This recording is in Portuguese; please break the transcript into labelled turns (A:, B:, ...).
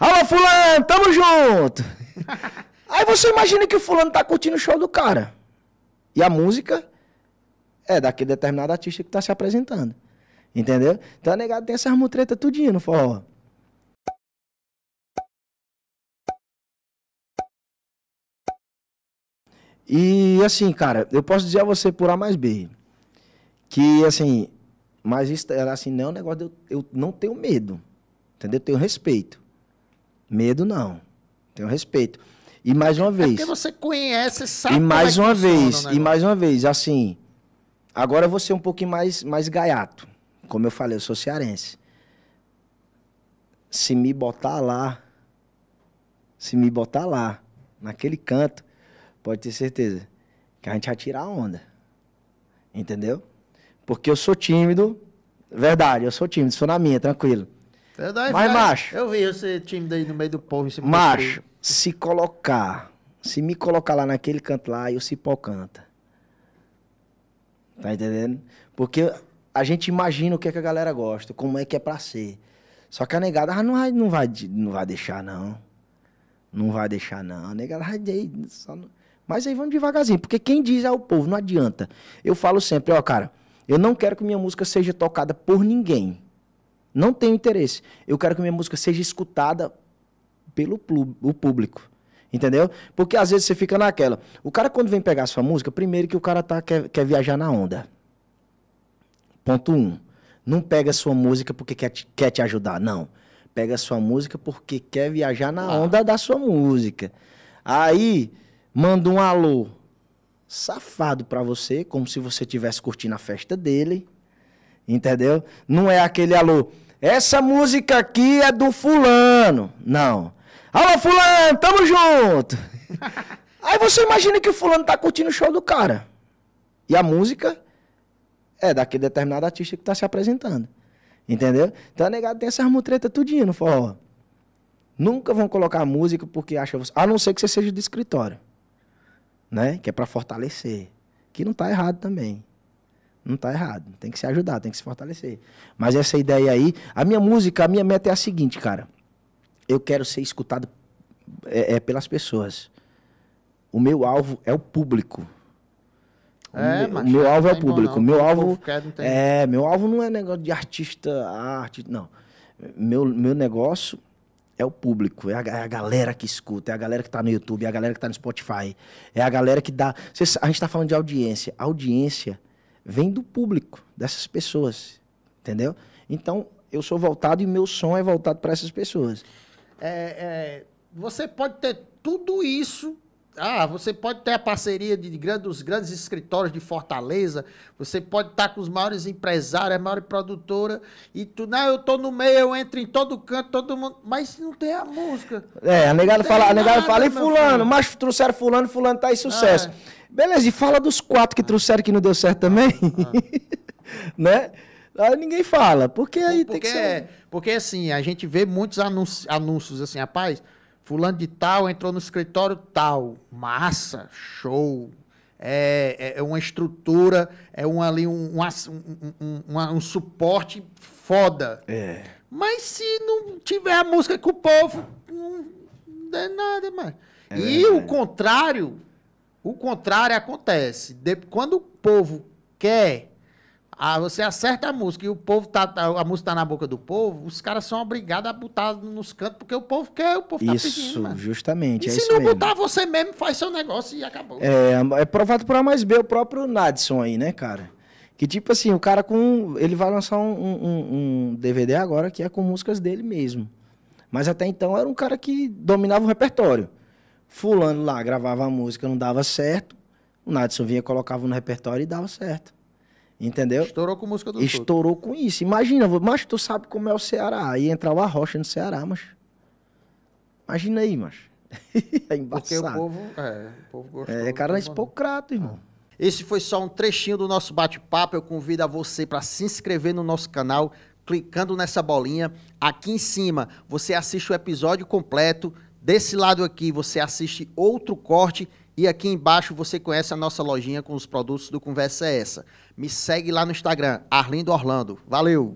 A: Alô, fulano, tamo junto! Aí você imagina que o fulano tá curtindo o show do cara. E a música é daquele determinado artista que tá se apresentando. Entendeu? Então, negado, tem essas mutretas tudinho no forró. E assim, cara, eu posso dizer a você por A mais B. Que assim, mas isso assim, não é um negócio de eu, eu não tenho medo. Entendeu? Eu tenho respeito. Medo não. Tenho respeito. E mais uma vez. É porque você
B: conhece, sabe. E é mais uma vez, e mais
A: uma vez, assim. Agora eu vou ser um pouquinho mais, mais gaiato. Como eu falei, eu sou cearense. Se me botar lá, se me botar lá, naquele canto, pode ter certeza que a gente vai tirar a onda. Entendeu? Porque eu sou tímido, verdade, eu sou tímido, sou na minha, tranquilo. É mas, macho.
B: Eu vi esse time daí no meio do povo. Macho,
A: se colocar, se me colocar lá naquele canto lá, o cipó canta. Tá entendendo? Porque a gente imagina o que, é que a galera gosta, como é que é pra ser. Só que a negada ah, não, vai, não, vai, não vai deixar, não. Não vai deixar, não. A negada, ah, só não... Mas aí vamos devagarzinho, porque quem diz é o povo, não adianta. Eu falo sempre, ó, cara, eu não quero que minha música seja tocada por ninguém. Não tenho interesse. Eu quero que minha música seja escutada pelo o público. Entendeu? Porque às vezes você fica naquela. O cara, quando vem pegar a sua música, primeiro que o cara tá, quer, quer viajar na onda. Ponto Um. Não pega a sua música porque quer te, quer te ajudar, não. Pega a sua música porque quer viajar na ah. onda da sua música. Aí, manda um alô safado para você, como se você tivesse curtindo a festa dele. Entendeu? Não é aquele alô. Essa música aqui é do fulano. Não. Alô, fulano, tamo junto. Aí você imagina que o fulano tá curtindo o show do cara. E a música é daquele determinado artista que tá se apresentando. Entendeu? Então, negado, tem essas mutretas tudinho no forró. Nunca vão colocar música porque acha você. A não ser que você seja do escritório. Né? Que é para fortalecer. Que não tá errado também não está errado. Tem que se ajudar, tem que se fortalecer. Mas essa ideia aí, a minha música, a minha meta é a seguinte, cara. Eu quero ser escutado é, é pelas pessoas. O meu alvo é o público. É, o é, meu, meu alvo é o público. Não, meu alvo é, meu alvo não é negócio de artista, arte, não. Meu, meu negócio é o público, é a, é a galera que escuta, é a galera que está no YouTube, é a galera que está no Spotify, é a galera que dá. Cês, a gente está falando de audiência. audiência vem do público, dessas pessoas, entendeu? Então, eu sou voltado e meu som é voltado para essas pessoas.
B: É, é, você pode ter tudo isso ah, você pode ter a parceria de grandes, dos grandes escritórios de Fortaleza, você pode estar com os maiores empresários, a maior produtora, e tu, não, eu tô no meio, eu entro em todo canto, todo mundo. Mas não tem a música. É, a negada fala, a negada fala, e fulano,
A: mas trouxeram fulano, fulano tá em sucesso. Ah, é. Beleza, e fala dos quatro que ah. trouxeram que não deu certo também. Ah. né? Aí ninguém fala, porque aí porque, tem que ser... É,
B: porque assim, a gente vê muitos anúncios, anúncios assim, rapaz, Fulano de tal entrou no escritório tal. Massa, show. É, é, é uma estrutura, é um, ali um, um, um, um suporte foda. É. Mas se não tiver a música com o povo, não dá nada mais. É, e é. o contrário, o contrário acontece. De, quando o povo quer ah, você acerta a música e o povo tá, tá, a música tá na boca do povo, os caras são obrigados a botar nos cantos, porque o povo quer, o povo tá isso,
A: pedindo. Justamente, e é isso, justamente. se não mesmo.
B: botar, você mesmo faz seu negócio e acabou.
A: É, é provado por A mais B, o próprio Nadson aí, né, cara? Que tipo assim, o cara com. Ele vai lançar um, um, um DVD agora que é com músicas dele mesmo. Mas até então era um cara que dominava o repertório. Fulano lá gravava a música, não dava certo. O Nadson vinha, colocava no repertório e dava certo. Entendeu? Estourou com música do Estourou com isso. Imagina, mas tu sabe como é o Ceará. Aí entrar o Arrocha no Ceará, mas. Imagina aí, mas. é embaçado. Porque o povo.
B: É, o povo gostou. É, cara, é pouco irmão. É. Esse foi só um trechinho do nosso bate-papo. Eu convido a você para se inscrever no nosso canal, clicando nessa bolinha. Aqui em cima, você assiste o episódio completo. Desse lado aqui, você assiste outro corte e aqui embaixo você conhece a nossa lojinha com os produtos do Conversa é Essa. Me segue lá no Instagram, Arlindo Orlando. Valeu!